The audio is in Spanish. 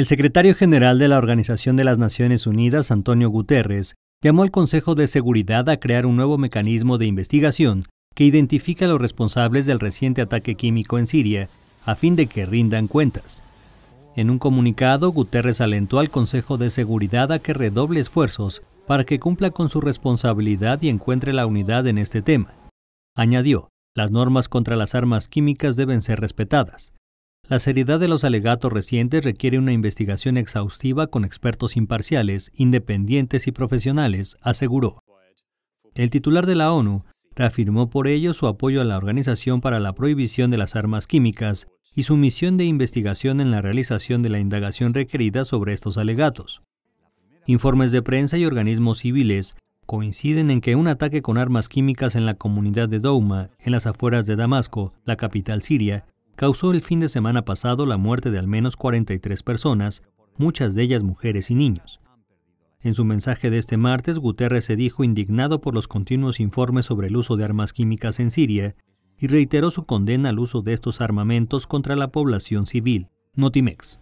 El secretario general de la Organización de las Naciones Unidas, Antonio Guterres, llamó al Consejo de Seguridad a crear un nuevo mecanismo de investigación que identifique a los responsables del reciente ataque químico en Siria, a fin de que rindan cuentas. En un comunicado, Guterres alentó al Consejo de Seguridad a que redoble esfuerzos para que cumpla con su responsabilidad y encuentre la unidad en este tema. Añadió, las normas contra las armas químicas deben ser respetadas. La seriedad de los alegatos recientes requiere una investigación exhaustiva con expertos imparciales, independientes y profesionales, aseguró. El titular de la ONU reafirmó por ello su apoyo a la Organización para la Prohibición de las Armas Químicas y su misión de investigación en la realización de la indagación requerida sobre estos alegatos. Informes de prensa y organismos civiles coinciden en que un ataque con armas químicas en la comunidad de Douma, en las afueras de Damasco, la capital siria, causó el fin de semana pasado la muerte de al menos 43 personas, muchas de ellas mujeres y niños. En su mensaje de este martes, Guterres se dijo indignado por los continuos informes sobre el uso de armas químicas en Siria y reiteró su condena al uso de estos armamentos contra la población civil. Notimex.